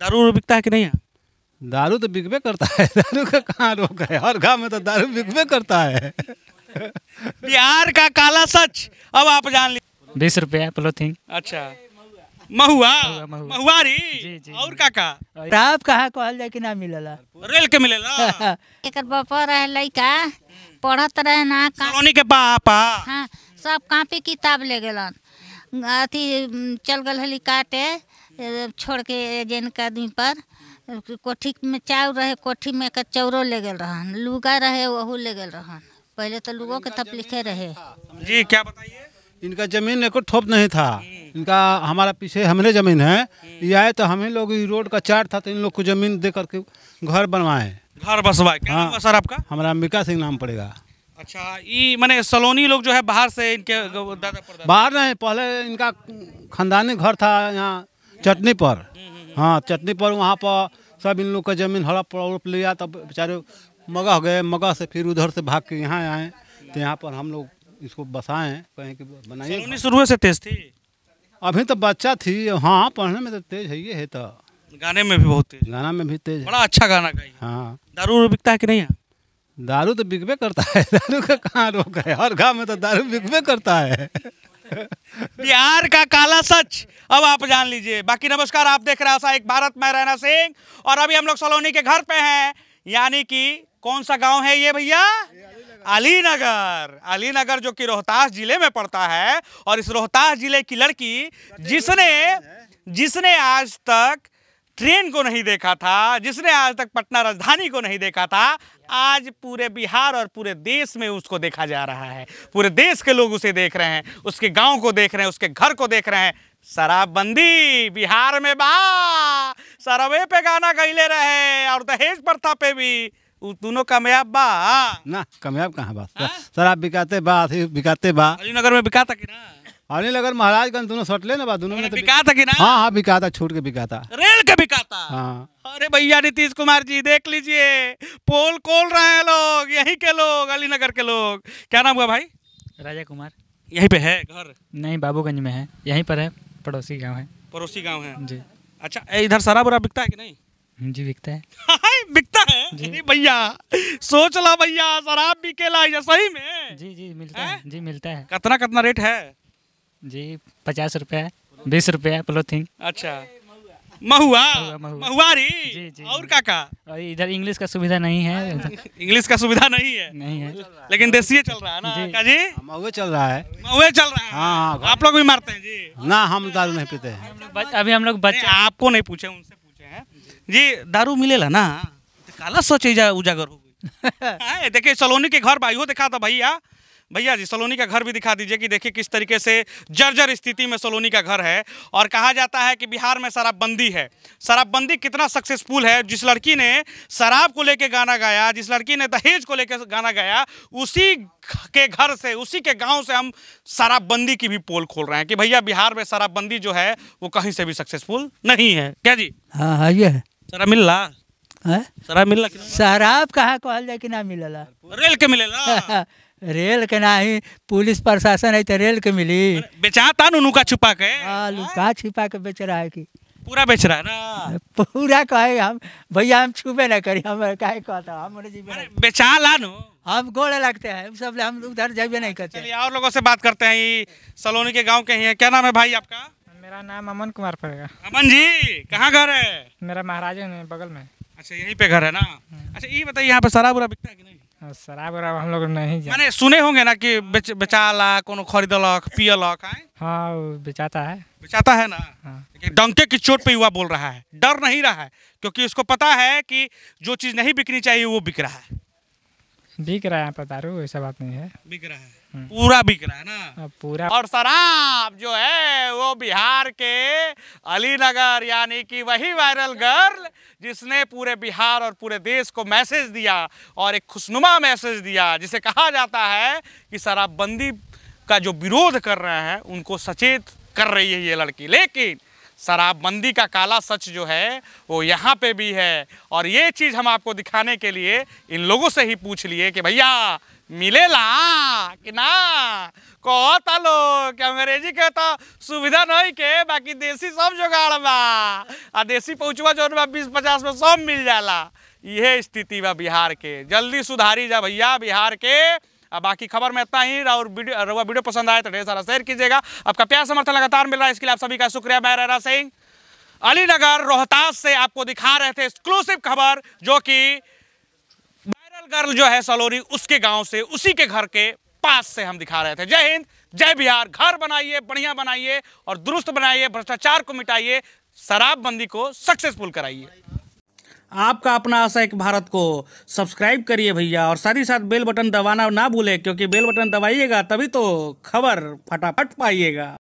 दारू बिकता है कि नहीं दारू तो बिकबे करता है दारू का कहाँ रोक है हर गांव में तो दारू बिकबे करता है बिहार का काला सच अब आप जान ली बीस रुपया प्लोथिंग अच्छा महुआ महुआ री और का का ताप तो कहा कहल जाए कि ना मिलेला रेल के मिलेला एकर बापा रहे लइका पढ़त रहे ना का सोनी के पापा हाँ सब कॉपी किताब ले गलन अथी चल गल हेली काटे छोड़ के एजेंट के आदमी पर कोठी में चाउर रहे कोठी में का चौरो ले गए रहन लुगा रहे वहू ले गए रहन पहले तो लुगो के तब लिखे रहे जी क्या बताइए इनका जमीन एक ठोप नहीं था इनका हमारा पीछे हमने जमीन है ये आए तो हमें लोग रोड का चार्ट था तो इन लोग को जमीन दे करके घर बनवाए घर बसवाए क्या हाँ, सर आपका हमारा अंबिका सिंह नाम पड़ेगा अच्छा ये मैंने सलोनी लोग जो है बाहर से इनके दादा बाहर नहीं पहले इनका खानदानी घर था यहाँ चटनी पर हाँ चटनी पर वहाँ पर सब इन लोग का जमीन हड़प उड़प लिया तब बेचारे मगह गए मगह से फिर उधर से भाग के यहाँ आए तो यहाँ पर हम लोग इसको बसाएं कहें कि बनाइए शुरू से तेज थी अभी तो बच्चा थी हाँ पढ़ने में तो तेज है ये है तो गाने में भी बहुत तेज गाना में भी तेज बड़ा अच्छा गाना गाई हाँ दारू बिकता है कि नहीं दारू तो बिकबे करता है दारू का कहाँ रोक है हर गाँव में तो दारू बिकबे करता है बिहार का काला सच अब आप जान लीजिए बाकी नमस्कार आप देख रहे हैं एक भारत में रहना सिंह और अभी हम लोग सलोनी के घर पे हैं यानी कि कौन सा गांव है ये भैया अली नगर अली नगर जो कि रोहतास जिले में पड़ता है और इस रोहतास जिले की लड़की जिसने जिसने आज तक ट्रेन को नहीं देखा था जिसने आज तक पटना राजधानी को नहीं देखा था आज पूरे बिहार और पूरे देश में उसको देखा जा रहा है पूरे देश के लोग उसे देख रहे हैं उसके गांव को देख रहे हैं उसके घर को देख रहे हैं शराबबंदी बिहार में बा शराबे पे गाना ले रहे और दहेज प्रथा पे भी दोनों कामयाब बा ना कामयाब कहाँ बात हाँ? शराब बिकाते बात बिकाते बा नगर में बिका कि ना अनिल नगर महाराजगंज दोनों सटले ना बात दोनों में तो बिका था कि ना हाँ हाँ बिका था छूट के बिका था अरे के बिकाता हाँ। अरे भैया नीतीश कुमार जी देख लीजिए पोल खोल रहे हैं लोग यही के लोग अली नगर के लोग क्या नाम हुआ भाई राजा कुमार यहीं पे है घर नहीं बाबूगंज में है यहीं पर है पड़ोसी गाँव है पड़ोसी गाँव है जी अच्छा इधर शराब बुरा बिकता है कि नहीं जी बिकता है बिकता है भैया सोच ला भैया शराब बिकेला या सही में जी जी मिलता है, है? जी मिलता है कितना कितना रेट है जी पचास रुपया बीस रुपया प्लोथिंग अच्छा महुआ महुआरी और काका इधर इंग्लिश का सुविधा नहीं है इंग्लिश का सुविधा नहीं है नहीं है लेकिन देसी चल रहा है ना जी हाँ, महुए चल रहा है महुए चल रहा है हाँ, हाँ, हाँ आप लोग भी मारते हैं जी ना हम दारू नहीं पीते हैं अभी हम लोग बच्चे आपको नहीं पूछे उनसे पूछे हैं जी दारू ला ना तो काला सोचे उजागर हो गई देखिये सलोनी के घर भाई हो देखा था भैया भैया जी सलोनी का घर भी दिखा दीजिए कि देखिए किस तरीके से जर्जर स्थिति में सलोनी का घर है और कहा जाता है कि बिहार में शराबबंदी है शराबबंदी कितना सक्सेसफुल है जिस लड़की ने शराब को लेकर गाना गाया जिस लड़की ने दहेज को लेकर गाना गाया उसी के घर से उसी के गांव से हम शराबबंदी की भी पोल खोल रहे हैं कि भैया बिहार में शराबबंदी जो है वो कहीं से भी सक्सेसफुल नहीं है क्या जी हाँ, हाँ ये है शराब मिल रहा शराब मिल रहा शराब कहाँ कहल जाए कि ना मिलला रेल के मिलेगा रेल के नाही पुलिस प्रशासन है तो रेल के मिली बेचाता नु छुपा के लुका छुपा के बेच रहा है कि पूरा बेच रहा है ना पूरा कहे हम भैया हम छुपे ना करी हम कहता हम बेचा ला नु हम गोड़े लगते हैं सब हम उधर जाइए नहीं करते और लोगों से बात करते हैं सलोनी के गांव के है क्या नाम है भाई आपका मेरा नाम अमन कुमार पड़ेगा अमन जी कहाँ घर है मेरा महाराजा बगल में अच्छा यहीं पे घर है ना हम्म। अच्छा ये बताइए यहाँ पे सारा बुरा बिकता है कि नहीं शराब हाँ, वराब हम लोग नहीं जाने सुने होंगे ना कि बेच बेचाला कोनो खरीदलक पियलक हाँ बेचाता है बेचाता है ना हाँ। डंके की चोट पे युवा बोल रहा है डर नहीं रहा है क्योंकि उसको पता है कि जो चीज़ नहीं बिकनी चाहिए वो बिक रहा है बिक रहा है पता रू ऐसा बात नहीं है बिक रहा है हाँ। पूरा बिक रहा है ना पूरा और शराब जो है वो बिहार के अली नगर यानी कि वही वायरल गर्ल जिसने पूरे बिहार और पूरे देश को मैसेज दिया और एक खुशनुमा मैसेज दिया जिसे कहा जाता है कि शराबबंदी का जो विरोध कर रहे हैं उनको सचेत कर रही है ये लड़की लेकिन शराबबंदी का काला सच जो है वो यहाँ पे भी है और ये चीज़ हम आपको दिखाने के लिए इन लोगों से ही पूछ लिए कि भैया मिले ला कि ना कहता लो कि अंग्रेजी कहता सुविधा नहीं के बाकी देसी सब जोगाड़ बा आ देसी पहुँचवा जो बा बीस पचास में सब मिल जाला यह स्थिति बा बिहार के जल्दी सुधारी जा भैया बिहार के अब बाकी खबर में इतना ही और वीडियो रुआ वीडियो पसंद आए तो ढेर सारा शेयर कीजिएगा आपका प्यार समर्थन लगातार मिल रहा है इसके लिए आप सभी का शुक्रिया मैं रहा सिंह अलीनगर रोहतास से आपको दिखा रहे थे एक्सक्लूसिव खबर जो कि वायरल गर्ल जो है सलोरी उसके गांव से उसी के घर के पास से हम दिखा रहे थे जय हिंद जय बिहार घर बनाइए बढ़िया बनाइए और दुरुस्त बनाइए भ्रष्टाचार को मिटाइए शराबबंदी को सक्सेसफुल कराइए आपका अपना आशा एक भारत को सब्सक्राइब करिए भैया और साथ ही साथ बेल बटन दबाना ना भूले क्योंकि बेल बटन दबाइएगा तभी तो खबर फटाफट पाइएगा